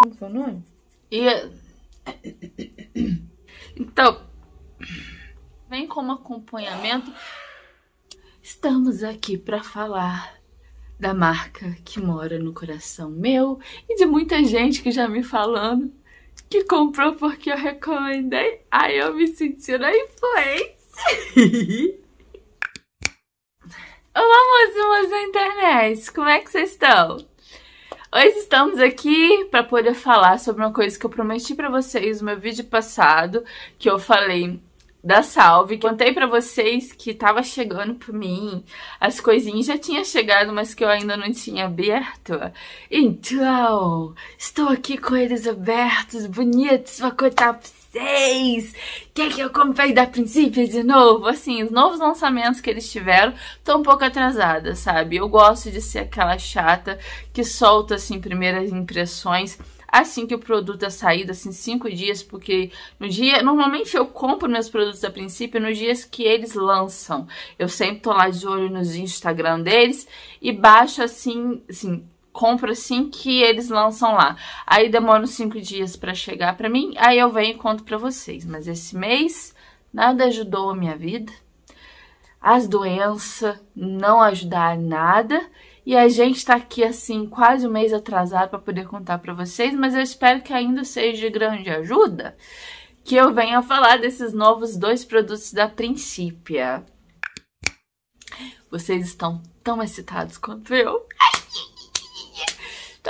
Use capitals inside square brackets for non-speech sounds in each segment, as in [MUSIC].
Como foi é o nome? E... É- então, vem como acompanhamento. Estamos aqui para falar da marca que mora no coração meu e de muita gente que já me falando que comprou porque eu recomendei. Aí eu me senti na influência. Olá, moço, da internet, como é que vocês estão? Hoje estamos aqui para poder falar sobre uma coisa que eu prometi para vocês no meu vídeo passado, que eu falei da salve, contei para vocês que tava chegando para mim, as coisinhas já tinham chegado, mas que eu ainda não tinha aberto. Então, estou aqui com eles abertos, bonitos, vou contar pra vocês? O que eu comprei da princípio de novo? Assim, os novos lançamentos que eles tiveram estão um pouco atrasadas, sabe? Eu gosto de ser aquela chata que solta, assim, primeiras impressões assim que o produto é saído, assim, cinco dias, porque no dia. Normalmente eu compro meus produtos a princípio nos dias que eles lançam. Eu sempre tô lá de olho nos Instagram deles e baixo assim, assim, compro assim que eles lançam lá. Aí demora uns 5 dias para chegar para mim, aí eu venho e conto para vocês. Mas esse mês nada ajudou a minha vida. As doenças não ajudaram nada. E a gente tá aqui assim quase um mês atrasado para poder contar para vocês, mas eu espero que ainda seja de grande ajuda que eu venha falar desses novos dois produtos da Princípia. Vocês estão tão excitados quanto eu. Ai!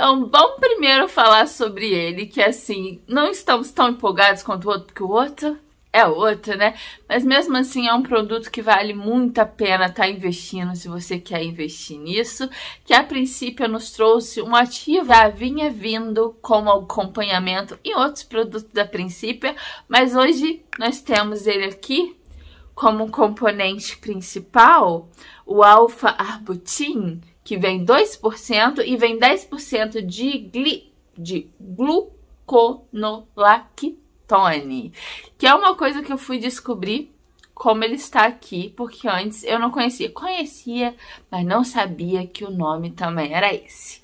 Então, vamos primeiro falar sobre ele, que é assim, não estamos tão empolgados quanto o outro, porque o outro é outro, né? Mas mesmo assim é um produto que vale muito a pena estar tá investindo se você quer investir nisso, que a princípio nos trouxe um ativo já vinha vindo como acompanhamento em outros produtos da princípio, mas hoje nós temos ele aqui como componente principal, o Alfa Arbutin, que vem 2% e vem 10% de, gli, de gluconolactone, que é uma coisa que eu fui descobrir como ele está aqui, porque antes eu não conhecia. Conhecia, mas não sabia que o nome também era esse.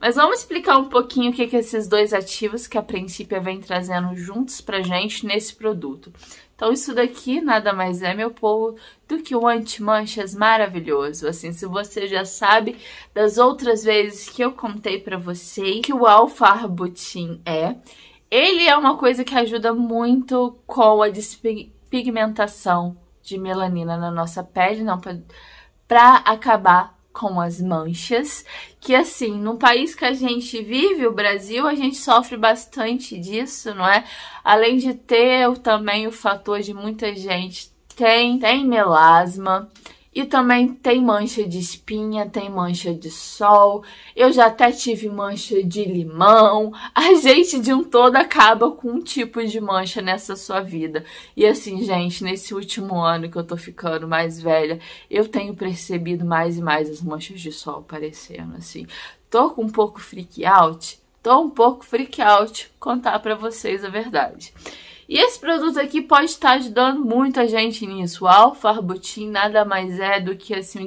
Mas vamos explicar um pouquinho o que, que esses dois ativos que a Princípia vem trazendo juntos pra gente nesse produto. Então, isso daqui nada mais é, meu povo, do que um anti-manchas maravilhoso. Assim, se você já sabe das outras vezes que eu contei pra você que o alfarbutin é, ele é uma coisa que ajuda muito com a despigmentação de melanina na nossa pele, não para acabar com as manchas, que assim, no país que a gente vive, o Brasil, a gente sofre bastante disso, não é? Além de ter também o fator de muita gente tem, tem melasma, e também tem mancha de espinha, tem mancha de sol. Eu já até tive mancha de limão. A [LAUGHS] gente de um todo acaba com um tipo de mancha nessa sua vida. E assim, gente, nesse último ano que eu tô ficando mais velha, eu tenho percebido mais e mais as manchas de sol aparecendo assim. Tô com um pouco freak out, tô um pouco freak out, contar para vocês a verdade. E esse produto aqui pode estar ajudando muita gente nisso. O Arbutin nada mais é do que assim, um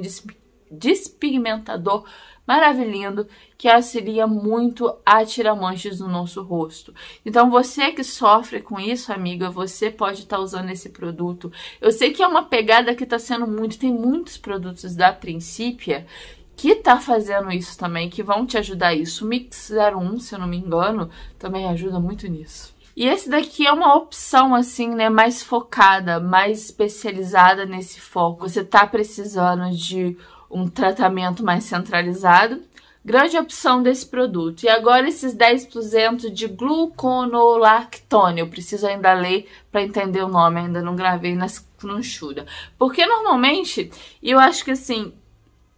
despigmentador maravilhoso que auxilia muito a tirar manchas no nosso rosto. Então você que sofre com isso, amiga, você pode estar usando esse produto. Eu sei que é uma pegada que está sendo muito, tem muitos produtos da Princípia que tá fazendo isso também, que vão te ajudar isso. O Mix 01, se eu não me engano, também ajuda muito nisso. E esse daqui é uma opção, assim, né, mais focada, mais especializada nesse foco. Você tá precisando de um tratamento mais centralizado. Grande opção desse produto. E agora esses 10% de gluconolactone. Eu preciso ainda ler para entender o nome, ainda não gravei nas cronchuras. Porque normalmente, eu acho que assim,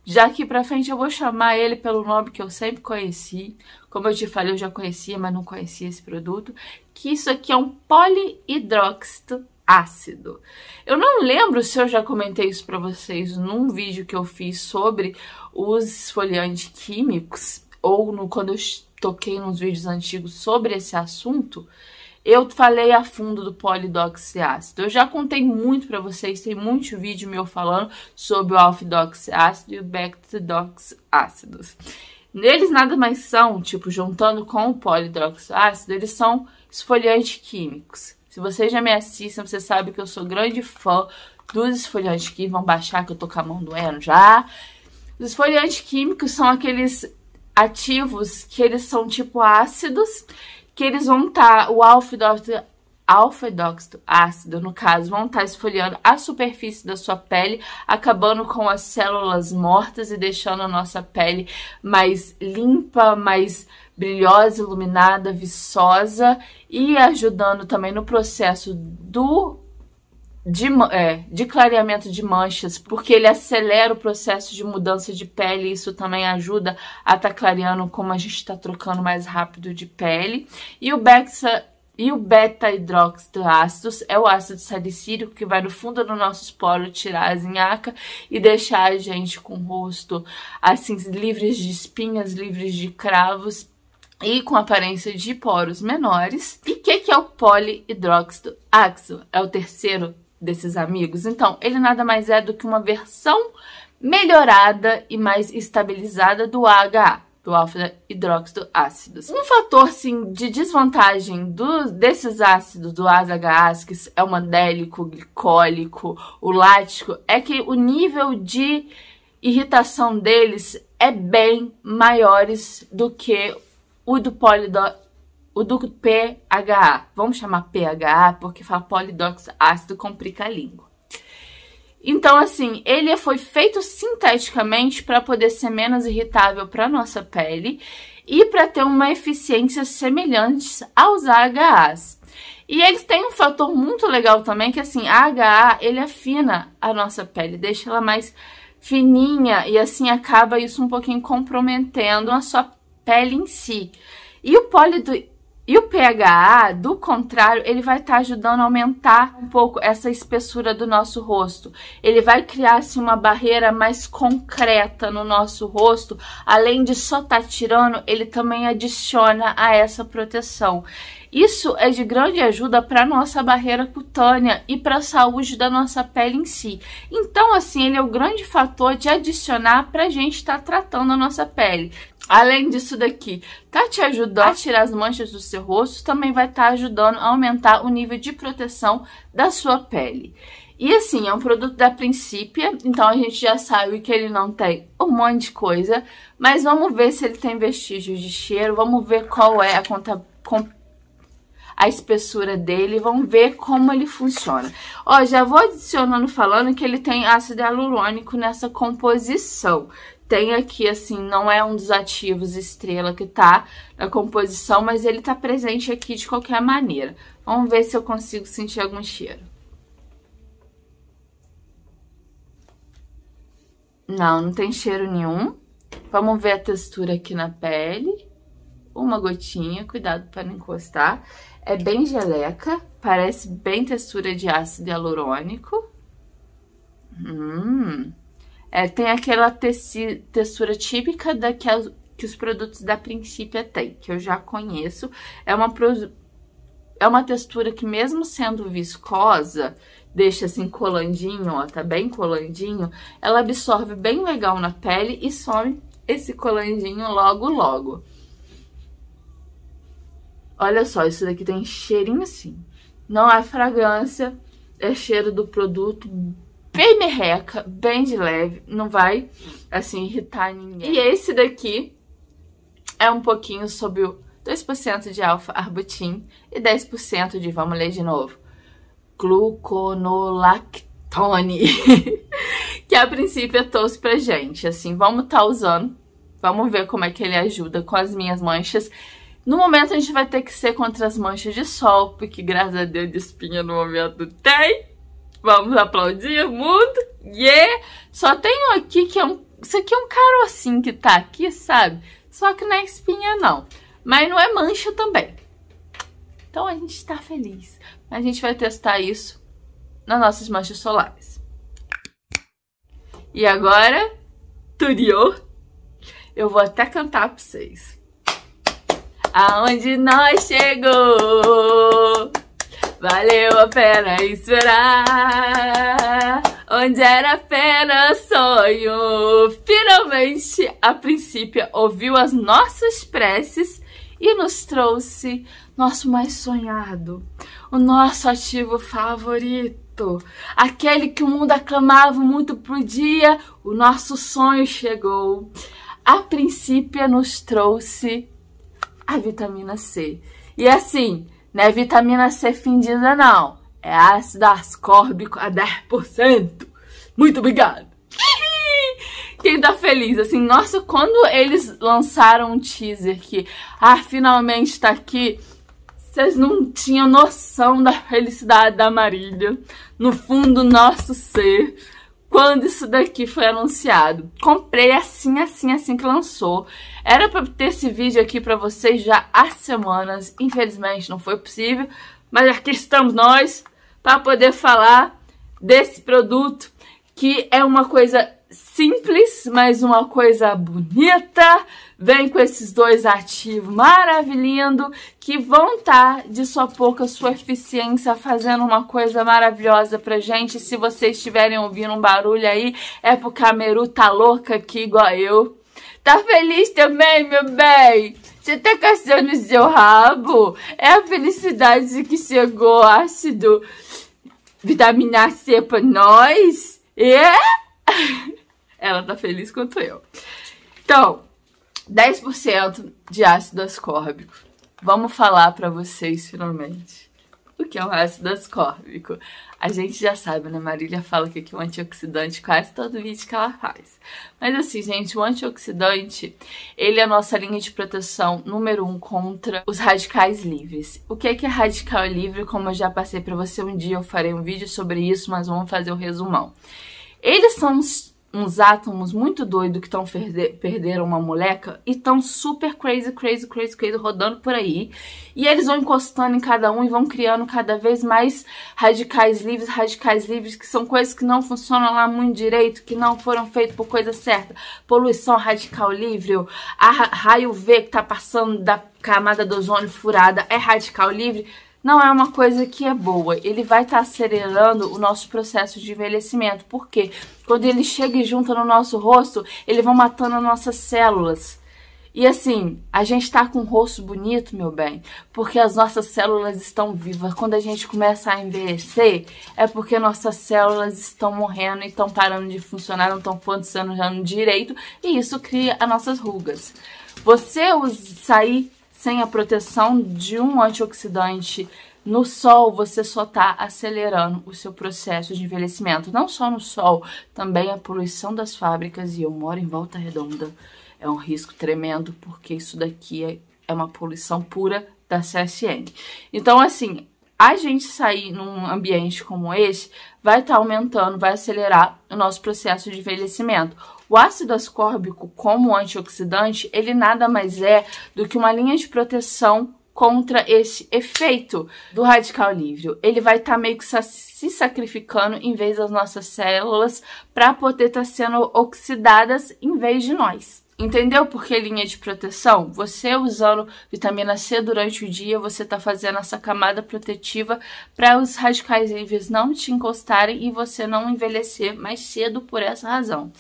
já aqui pra frente eu vou chamar ele pelo nome que eu sempre conheci. Como eu te falei, eu já conhecia, mas não conhecia esse produto. Que isso aqui é um polihidróxido ácido. Eu não lembro se eu já comentei isso pra vocês num vídeo que eu fiz sobre os esfoliantes químicos. Ou no, quando eu toquei nos vídeos antigos sobre esse assunto. Eu falei a fundo do polidoxiácido. Eu já contei muito para vocês, tem muito vídeo meu falando sobre o alfidoxiácido e o betadoxácidos. Neles nada mais são, tipo, juntando com o polidoxácido, eles são esfoliantes químicos. Se vocês já me assistem, você sabe que eu sou grande fã dos esfoliantes químicos. Vão baixar que eu tô com a mão doendo já. Os esfoliantes químicos são aqueles ativos que eles são tipo ácidos que eles vão estar, tá, o alfedoxo, ácido, no caso, vão estar tá esfoliando a superfície da sua pele, acabando com as células mortas e deixando a nossa pele mais limpa, mais brilhosa, iluminada, viçosa e ajudando também no processo do de, é, de clareamento de manchas, porque ele acelera o processo de mudança de pele, isso também ajuda a estar tá clareando como a gente está trocando mais rápido de pele. E o Bexa e o beta hidroxilácidos é o ácido salicílico que vai do fundo do nosso poros tirar a zinhaca e deixar a gente com o rosto assim livres de espinhas, livres de cravos e com aparência de poros menores. E o que, que é o polihidróxido ácido? É o terceiro desses amigos. Então, ele nada mais é do que uma versão melhorada e mais estabilizada do AHA, do alfa-hidróxido ácidos. Um fator sim, de desvantagem do, desses ácidos, do AHA, que é o mandélico, o glicólico, o lático, é que o nível de irritação deles é bem maiores do que o do polido o do PHA. Vamos chamar PHA porque fala polidoxo ácido complica a língua. Então, assim, ele foi feito sinteticamente para poder ser menos irritável para nossa pele e para ter uma eficiência semelhante aos AHAs. E eles têm um fator muito legal também, que assim, a HA, ele afina a nossa pele, deixa ela mais fininha e assim acaba isso um pouquinho comprometendo a sua pele em si. E o polido e o PHA, do contrário, ele vai estar tá ajudando a aumentar um pouco essa espessura do nosso rosto. Ele vai criar assim, uma barreira mais concreta no nosso rosto. Além de só estar tá tirando, ele também adiciona a essa proteção. Isso é de grande ajuda para nossa barreira cutânea e para a saúde da nossa pele em si. Então, assim, ele é o grande fator de adicionar para a gente estar tá tratando a nossa pele. Além disso daqui, tá te ajudando a tirar as manchas do seu rosto, também vai estar tá ajudando a aumentar o nível de proteção da sua pele. E assim, é um produto da princípio. então a gente já sabe que ele não tem um monte de coisa, mas vamos ver se ele tem vestígios de cheiro, vamos ver qual é a conta, com, a espessura dele, vão ver como ele funciona. Ó, já vou adicionando falando que ele tem ácido hialurônico nessa composição. Tem aqui, assim, não é um dos ativos estrela que tá na composição, mas ele tá presente aqui de qualquer maneira. Vamos ver se eu consigo sentir algum cheiro. Não, não tem cheiro nenhum. Vamos ver a textura aqui na pele uma gotinha, cuidado para não encostar. É bem geleca, parece bem textura de ácido hialurônico. Hum. É, tem aquela textura típica da que, as, que os produtos da Principia têm, que eu já conheço. É uma, é uma textura que mesmo sendo viscosa, deixa assim colandinho, ó, tá bem colandinho, ela absorve bem legal na pele e some esse colandinho logo logo. Olha só, isso daqui tem cheirinho assim. Não é fragrância, é cheiro do produto bem merreca, bem de leve. Não vai, assim, irritar ninguém. E esse daqui é um pouquinho sobre o 2% de alfa-arbutin e 10% de, vamos ler de novo, gluconolactone. [LAUGHS] que a princípio eu trouxe pra gente, assim, vamos estar tá usando. Vamos ver como é que ele ajuda com as minhas manchas. No momento a gente vai ter que ser contra as manchas de sol, porque graças a Deus de espinha no momento tem. Vamos aplaudir muito. Yeah! Só tem um aqui que é um... Isso aqui é um carocinho assim que tá aqui, sabe? Só que não é espinha não. Mas não é mancha também. Então a gente tá feliz. A gente vai testar isso nas nossas manchas solares. E agora, Turiô, eu vou até cantar pra vocês aonde nós chegou. Valeu a pena esperar, onde era apenas sonho. Finalmente, a princípio, ouviu as nossas preces e nos trouxe nosso mais sonhado, o nosso ativo favorito, aquele que o mundo aclamava muito por dia, o nosso sonho chegou. A princípio, nos trouxe a vitamina C. E assim, não é vitamina C fingida não, é ácido ascórbico a 10%. Muito obrigada [LAUGHS] Quem tá feliz? Assim, nossa, quando eles lançaram um teaser que, ah, finalmente tá aqui, vocês não tinham noção da felicidade da Marília no fundo nosso ser quando isso daqui foi anunciado. Comprei assim, assim, assim que lançou. Era pra ter esse vídeo aqui pra vocês já há semanas. Infelizmente não foi possível. Mas aqui estamos nós para poder falar desse produto que é uma coisa simples, mas uma coisa bonita. Vem com esses dois ativos maravilhando que vão estar tá de sua pouca sua eficiência fazendo uma coisa maravilhosa pra gente. Se vocês estiverem ouvindo um barulho aí, é porque a Meru tá louca aqui igual eu. Tá feliz também, meu bem? Você tá caçando o seu rabo? É a felicidade que chegou ácido vitamina C pra nós? É? [LAUGHS] ela tá feliz quanto eu. Então, 10% de ácido ascórbico. Vamos falar para vocês finalmente o que é o ácido ascórbico. A gente já sabe, né? Marília fala que aqui é um antioxidante quase todo vídeo que ela faz. Mas assim, gente, o antioxidante, ele é a nossa linha de proteção número um contra os radicais livres. O que é que é radical livre? Como eu já passei para você um dia, eu farei um vídeo sobre isso, mas vamos fazer o um resumão. Eles são os uns átomos muito doidos que estão perderam uma moleca e estão super crazy, crazy, crazy, crazy rodando por aí. E eles vão encostando em cada um e vão criando cada vez mais radicais livres, radicais livres, que são coisas que não funcionam lá muito direito, que não foram feitas por coisa certa. Poluição radical livre, a raio V que tá passando da camada do ozônio furada é radical livre não é uma coisa que é boa. Ele vai estar tá acelerando o nosso processo de envelhecimento. Por quê? Quando ele chega e junta no nosso rosto, ele vai matando as nossas células. E assim, a gente tá com o rosto bonito, meu bem, porque as nossas células estão vivas. Quando a gente começa a envelhecer, é porque nossas células estão morrendo e estão parando de funcionar, não estão funcionando direito, e isso cria as nossas rugas. Você sair sem a proteção de um antioxidante no sol, você só está acelerando o seu processo de envelhecimento. Não só no sol, também a poluição das fábricas. E eu moro em Volta Redonda. É um risco tremendo, porque isso daqui é, é uma poluição pura da CSN. Então, assim, a gente sair num ambiente como esse vai estar tá aumentando, vai acelerar o nosso processo de envelhecimento. O ácido ascórbico, como antioxidante, ele nada mais é do que uma linha de proteção contra esse efeito do radical livre. Ele vai estar tá meio que se sacrificando em vez das nossas células para poder estar tá sendo oxidadas em vez de nós. Entendeu por que linha de proteção? Você usando vitamina C durante o dia, você está fazendo essa camada protetiva para os radicais livres não te encostarem e você não envelhecer mais cedo por essa razão.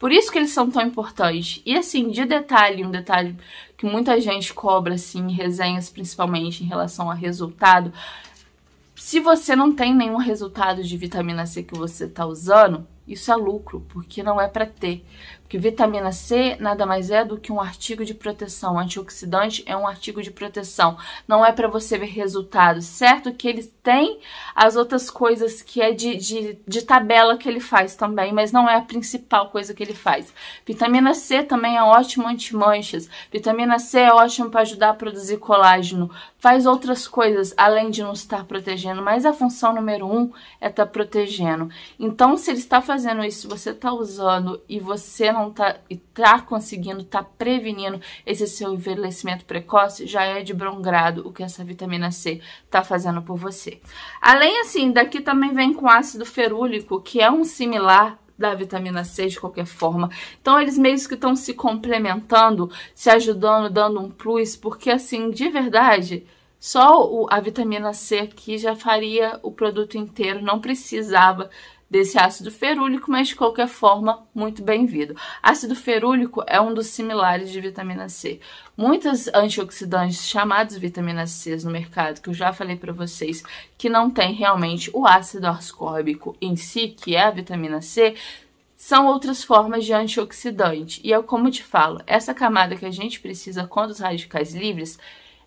Por isso que eles são tão importantes. E assim, de detalhe, um detalhe que muita gente cobra, assim, em resenhas principalmente em relação a resultado. Se você não tem nenhum resultado de vitamina C que você está usando, isso é lucro, porque não é para ter que vitamina C nada mais é do que um artigo de proteção. Antioxidante é um artigo de proteção. Não é para você ver resultados, certo? Que ele tem as outras coisas que é de, de, de, tabela que ele faz também, mas não é a principal coisa que ele faz. Vitamina C também é ótimo anti-manchas. Vitamina C é ótimo para ajudar a produzir colágeno. Faz outras coisas além de não estar protegendo, mas a função número um é estar tá protegendo. Então, se ele está fazendo isso, você está usando e você não não tá e tá conseguindo, tá prevenindo esse seu envelhecimento precoce, já é de bom grado o que essa vitamina C tá fazendo por você. Além assim, daqui também vem com ácido ferúlico, que é um similar da vitamina C de qualquer forma. Então eles meio que estão se complementando, se ajudando, dando um plus, porque assim, de verdade, só a vitamina C aqui já faria o produto inteiro, não precisava desse ácido ferúlico, mas de qualquer forma, muito bem-vindo. Ácido ferúlico é um dos similares de vitamina C. Muitas antioxidantes chamados vitamina C no mercado, que eu já falei para vocês, que não tem realmente o ácido ascórbico em si, que é a vitamina C, são outras formas de antioxidante. E é como eu te falo, essa camada que a gente precisa contra os radicais livres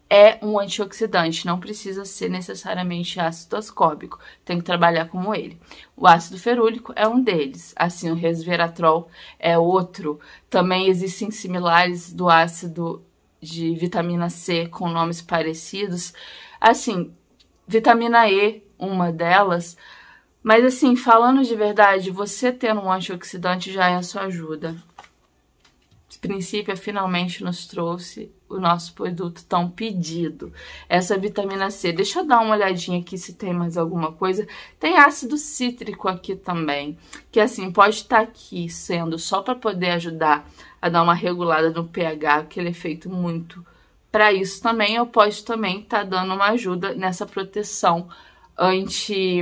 é um antioxidante, não precisa ser necessariamente ácido ascóbico, tem que trabalhar como ele. O ácido ferúlico é um deles, assim o resveratrol é outro. Também existem similares do ácido de vitamina C com nomes parecidos. Assim, vitamina E, uma delas, mas assim, falando de verdade, você ter um antioxidante já é a sua ajuda. Esse princípio finalmente nos trouxe o nosso produto tão pedido. Essa vitamina C, deixa eu dar uma olhadinha aqui se tem mais alguma coisa. Tem ácido cítrico aqui também, que assim, pode estar tá aqui sendo só para poder ajudar a dar uma regulada no pH, que ele é feito muito para isso também. Eu posso também estar tá dando uma ajuda nessa proteção anti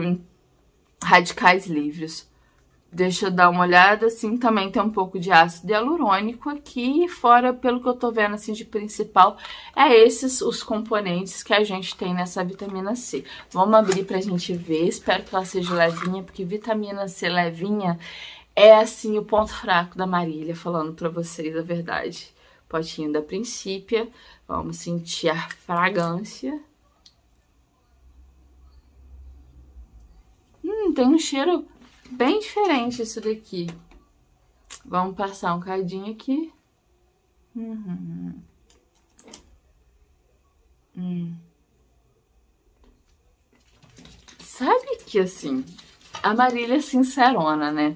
radicais livres. Deixa eu dar uma olhada, assim, também tem um pouco de ácido hialurônico aqui, fora, pelo que eu tô vendo, assim, de principal, é esses os componentes que a gente tem nessa vitamina C. Vamos abrir pra gente ver, espero que ela seja levinha, porque vitamina C levinha é, assim, o ponto fraco da Marília, falando pra vocês a verdade. Potinho da Princípia, vamos sentir a fragrância. Hum, tem um cheiro Bem diferente isso daqui. Vamos passar um cadinho aqui. Uhum. Hum. Sabe que, assim, a Marília é sincerona, né?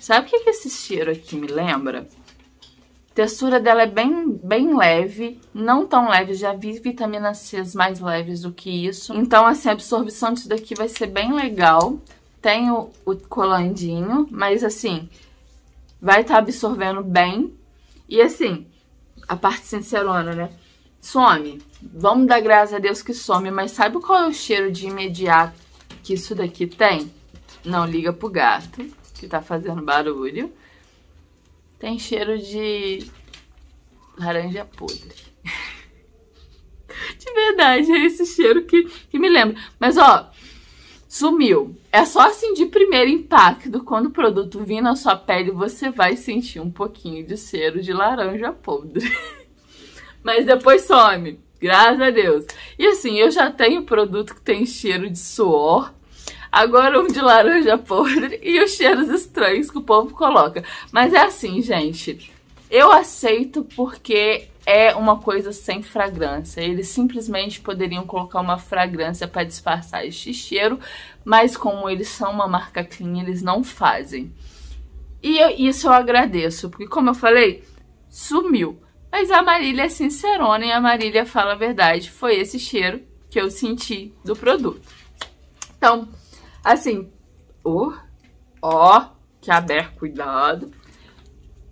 Sabe o que, que esse cheiro aqui me lembra? A textura dela é bem, bem leve, não tão leve, já vi vitaminas C mais leves do que isso. Então, assim, a absorção disso daqui vai ser bem legal tem o colandinho, mas assim, vai estar tá absorvendo bem. E assim, a parte sincerona, né? Some. Vamos dar graças a Deus que some, mas sabe qual é o cheiro de imediato que isso daqui tem? Não liga pro gato, que tá fazendo barulho. Tem cheiro de laranja podre. [LAUGHS] de verdade, é esse cheiro que, que me lembra. Mas, ó, Sumiu. É só assim de primeiro impacto, quando o produto vir na sua pele, você vai sentir um pouquinho de cheiro de laranja podre. [LAUGHS] Mas depois some, graças a Deus. E assim, eu já tenho produto que tem cheiro de suor, agora um de laranja podre e os cheiros estranhos que o povo coloca. Mas é assim, gente. Eu aceito porque é uma coisa sem fragrância. Eles simplesmente poderiam colocar uma fragrância para disfarçar este cheiro, mas como eles são uma marca clean, eles não fazem. E eu, isso eu agradeço, porque como eu falei, sumiu. Mas a Marília é sincerona e a Marília fala a verdade. Foi esse cheiro que eu senti do produto. Então, assim, oh, ó, ó, oh, que aberto, cuidado.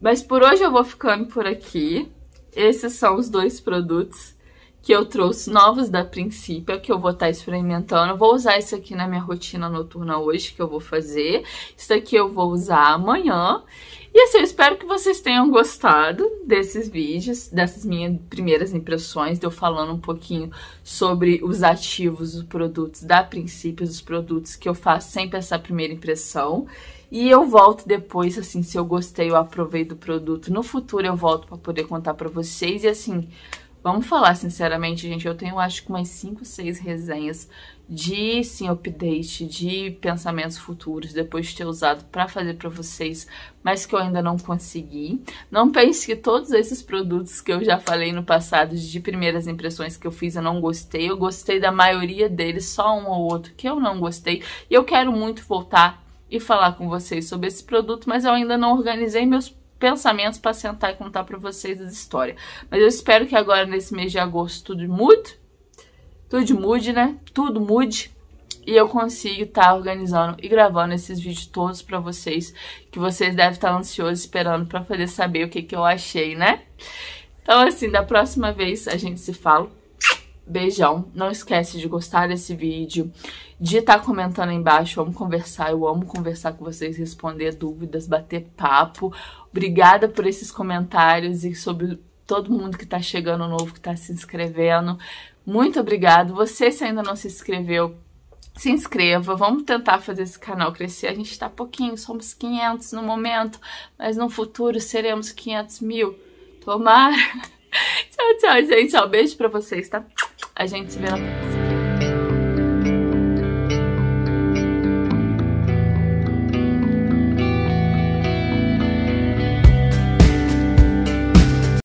Mas por hoje eu vou ficando por aqui. Esses são os dois produtos que eu trouxe novos da Princípio, que eu vou estar tá experimentando. Vou usar isso aqui na minha rotina noturna hoje, que eu vou fazer. Isso aqui eu vou usar amanhã. E assim, eu espero que vocês tenham gostado desses vídeos, dessas minhas primeiras impressões, de eu falando um pouquinho sobre os ativos, os produtos da Princípio, os produtos que eu faço sempre essa primeira impressão. E eu volto depois, assim, se eu gostei, eu aprovei do produto. No futuro eu volto pra poder contar pra vocês. E assim, vamos falar sinceramente, gente, eu tenho acho que umas 5, 6 resenhas de sim update, de pensamentos futuros, depois de ter usado para fazer para vocês, mas que eu ainda não consegui. Não pense que todos esses produtos que eu já falei no passado, de primeiras impressões que eu fiz, eu não gostei. Eu gostei da maioria deles, só um ou outro que eu não gostei. E eu quero muito voltar e falar com vocês sobre esse produto, mas eu ainda não organizei meus pensamentos para sentar e contar para vocês as histórias. Mas eu espero que agora, nesse mês de agosto, tudo mude. Tudo mude, né? Tudo mude. E eu consigo estar tá organizando e gravando esses vídeos todos para vocês, que vocês devem estar tá ansiosos esperando para poder saber o que, que eu achei, né? Então, assim, da próxima vez a gente se fala. Beijão. Não esquece de gostar desse vídeo, de estar tá comentando aí embaixo. Vamos conversar. Eu amo conversar com vocês, responder dúvidas, bater papo. Obrigada por esses comentários e sobre todo mundo que está chegando novo, que está se inscrevendo. Muito obrigado. Você, se ainda não se inscreveu, se inscreva, vamos tentar fazer esse canal crescer. A gente tá pouquinho, somos 500 no momento, mas no futuro seremos 500 mil. Tomara! [LAUGHS] [LAUGHS] tchau, tchau, gente. Um beijo pra vocês, tá? A gente se vê na próxima.